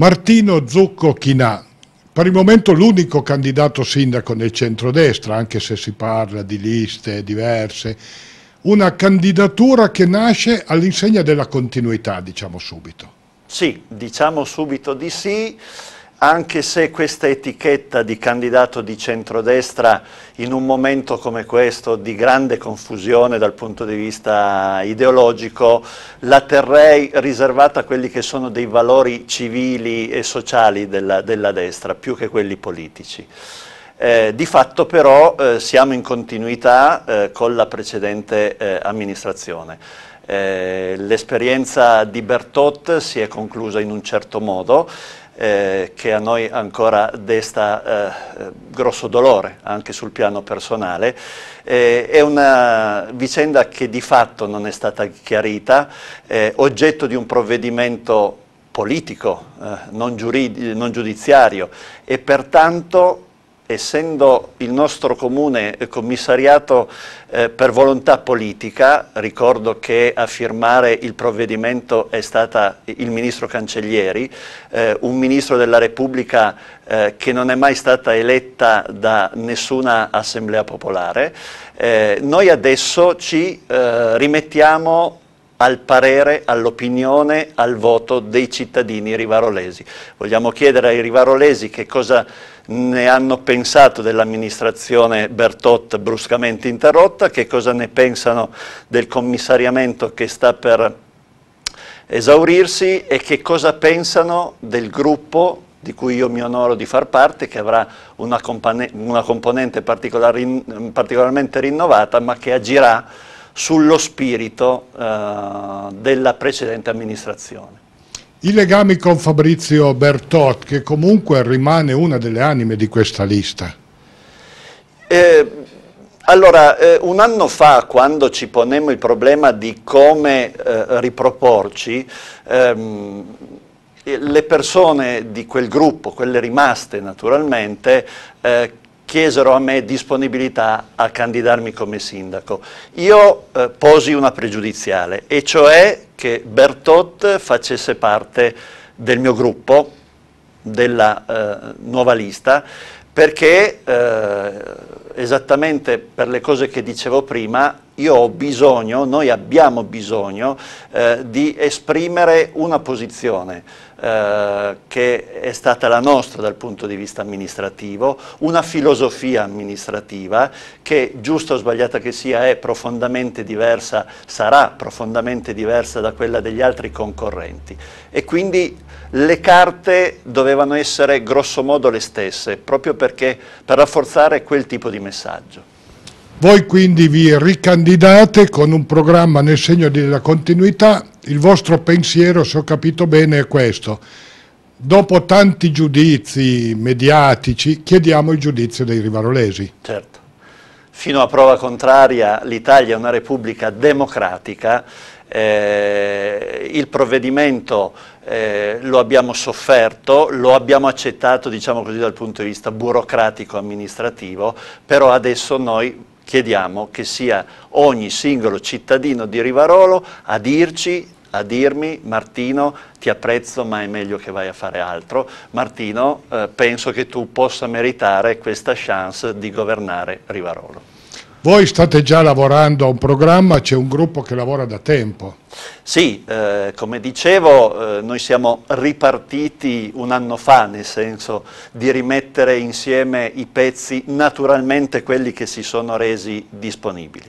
Martino Zucco Chinà, per il momento l'unico candidato sindaco nel centrodestra, anche se si parla di liste diverse, una candidatura che nasce all'insegna della continuità, diciamo subito. Sì, diciamo subito di sì anche se questa etichetta di candidato di centrodestra in un momento come questo di grande confusione dal punto di vista ideologico la terrei riservata a quelli che sono dei valori civili e sociali della, della destra più che quelli politici. Eh, di fatto però eh, siamo in continuità eh, con la precedente eh, amministrazione. Eh, l'esperienza di Bertot si è conclusa in un certo modo eh, che a noi ancora desta eh, grosso dolore anche sul piano personale. Eh, è una vicenda che di fatto non è stata chiarita, eh, oggetto di un provvedimento politico, eh, non, non giudiziario e pertanto essendo il nostro comune eh, commissariato eh, per volontà politica, ricordo che a firmare il provvedimento è stata il ministro Cancellieri, eh, un ministro della Repubblica eh, che non è mai stata eletta da nessuna assemblea popolare, eh, noi adesso ci eh, rimettiamo al parere, all'opinione, al voto dei cittadini rivarolesi. Vogliamo chiedere ai rivarolesi che cosa ne hanno pensato dell'amministrazione Bertot bruscamente interrotta, che cosa ne pensano del commissariamento che sta per esaurirsi e che cosa pensano del gruppo di cui io mi onoro di far parte, che avrà una, una componente particolar particolarmente rinnovata, ma che agirà sullo spirito eh, della precedente amministrazione. I legami con Fabrizio Bertot, che comunque rimane una delle anime di questa lista. Eh, allora, eh, un anno fa, quando ci ponemmo il problema di come eh, riproporci, ehm, le persone di quel gruppo, quelle rimaste naturalmente, eh, chiesero a me disponibilità a candidarmi come sindaco. Io eh, posi una pregiudiziale, e cioè che Bertot facesse parte del mio gruppo, della eh, nuova lista, perché eh, esattamente per le cose che dicevo prima io ho bisogno, noi abbiamo bisogno eh, di esprimere una posizione eh, che è stata la nostra dal punto di vista amministrativo, una filosofia amministrativa che, giusta o sbagliata che sia, è profondamente diversa, sarà profondamente diversa da quella degli altri concorrenti e quindi le carte dovevano essere grossomodo le stesse, proprio perché per rafforzare quel tipo di messaggio. Voi quindi vi ricandidate con un programma nel segno della continuità, il vostro pensiero, se ho capito bene, è questo. Dopo tanti giudizi mediatici, chiediamo il giudizio dei rivarolesi. Certo. Fino a prova contraria, l'Italia è una repubblica democratica eh, il provvedimento eh, lo abbiamo sofferto, lo abbiamo accettato diciamo così, dal punto di vista burocratico-amministrativo, però adesso noi chiediamo che sia ogni singolo cittadino di Rivarolo a dirci a dirmi Martino ti apprezzo ma è meglio che vai a fare altro, Martino eh, penso che tu possa meritare questa chance di governare Rivarolo. Voi state già lavorando a un programma, c'è un gruppo che lavora da tempo. Sì, eh, come dicevo, eh, noi siamo ripartiti un anno fa, nel senso di rimettere insieme i pezzi, naturalmente quelli che si sono resi disponibili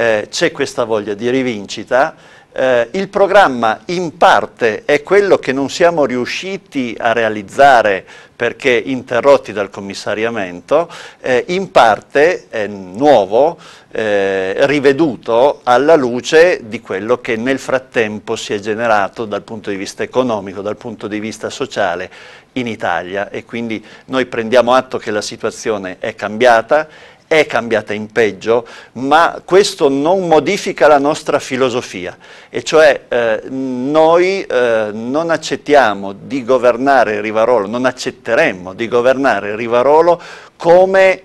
eh, c'è questa voglia di rivincita, eh, il programma in parte è quello che non siamo riusciti a realizzare perché interrotti dal commissariamento, eh, in parte è nuovo, eh, riveduto alla luce di quello che nel frattempo si è generato dal punto di vista economico, dal punto di vista sociale in Italia e quindi noi prendiamo atto che la situazione è cambiata è cambiata in peggio, ma questo non modifica la nostra filosofia, e cioè eh, noi eh, non accettiamo di governare Rivarolo, non accetteremmo di governare Rivarolo come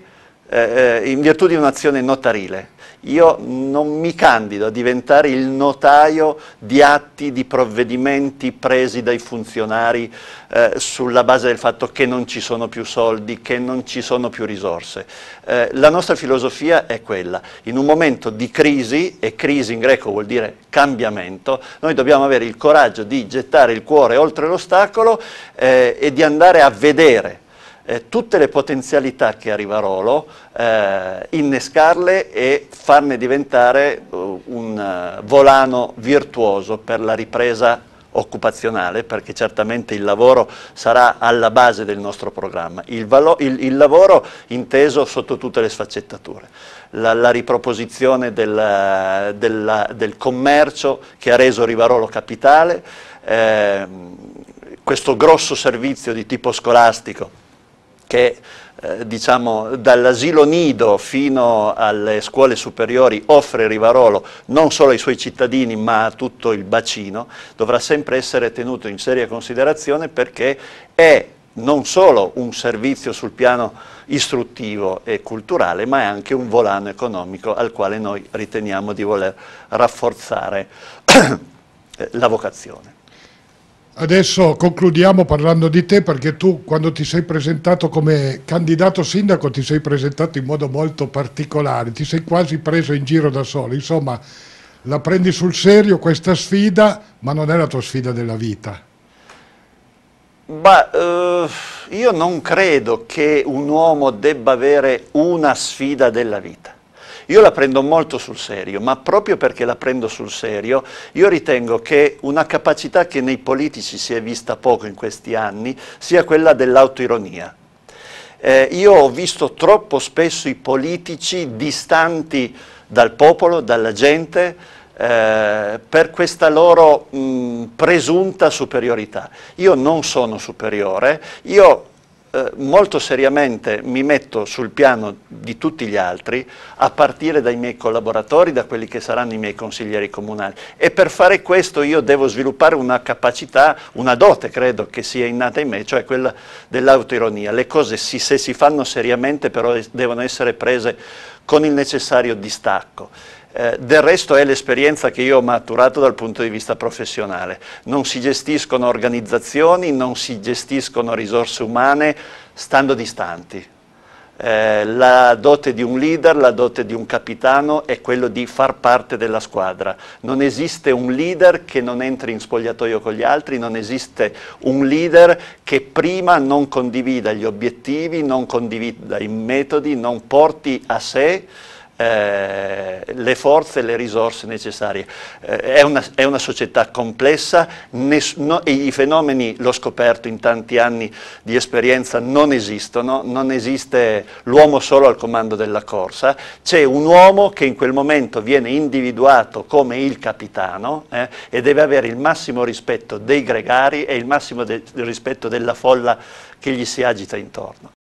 eh, eh in virtù di un'azione notarile, io non mi candido a diventare il notaio di atti, di provvedimenti presi dai funzionari eh, sulla base del fatto che non ci sono più soldi, che non ci sono più risorse. Eh, la nostra filosofia è quella, in un momento di crisi, e crisi in greco vuol dire cambiamento, noi dobbiamo avere il coraggio di gettare il cuore oltre l'ostacolo eh, e di andare a vedere eh, tutte le potenzialità che ha Rivarolo, eh, innescarle e farne diventare uh, un uh, volano virtuoso per la ripresa occupazionale, perché certamente il lavoro sarà alla base del nostro programma, il, il, il lavoro inteso sotto tutte le sfaccettature, la, la riproposizione del, della, del, commercio che ha reso Rivarolo capitale, eh, questo grosso servizio di tipo scolastico che eh, diciamo, dall'asilo nido fino alle scuole superiori offre Rivarolo non solo ai suoi cittadini ma a tutto il bacino, dovrà sempre essere tenuto in seria considerazione perché è non solo un servizio sul piano istruttivo e culturale, ma è anche un volano economico al quale noi riteniamo di voler rafforzare la vocazione. Adesso concludiamo parlando di te perché tu quando ti sei presentato come candidato sindaco ti sei presentato in modo molto particolare, ti sei quasi preso in giro da solo, insomma la prendi sul serio questa sfida ma non è la tua sfida della vita. Beh, eh, io non credo che un uomo debba avere una sfida della vita. Io la prendo molto sul serio, ma proprio perché la prendo sul serio, io ritengo che una capacità che nei politici si è vista poco in questi anni sia quella dell'autoironia. Eh, io ho visto troppo spesso i politici distanti dal popolo, dalla gente, eh, per questa loro mh, presunta superiorità. Io non sono superiore, io eh, molto seriamente mi metto sul piano di tutti gli altri, a partire dai miei collaboratori, da quelli che saranno i miei consiglieri comunali. E per fare questo io devo sviluppare una capacità, una dote credo che sia innata in me, cioè quella dell'autoironia. Le cose si, se si fanno seriamente però devono essere prese con il necessario distacco. Eh, del resto è l'esperienza che io ho maturato dal punto di vista professionale. Non si gestiscono organizzazioni, non si gestiscono risorse umane stando distanti. Eh, la dote di un leader, la dote di un capitano è quello di far parte della squadra. Non esiste un leader che non entri in spogliatoio con gli altri, non esiste un leader che prima non condivida gli obiettivi, non condivida i metodi, non porti a sé eh, le forze e le risorse necessarie. Eh, è, una, è, una, società complessa no, i fenomeni, l'ho scoperto in tanti anni di esperienza, non esistono, non esiste l'uomo solo al comando della corsa, c'è un uomo che in quel momento viene individuato come il capitano eh, e deve avere il massimo rispetto dei gregari e il massimo de rispetto della folla che gli si agita intorno.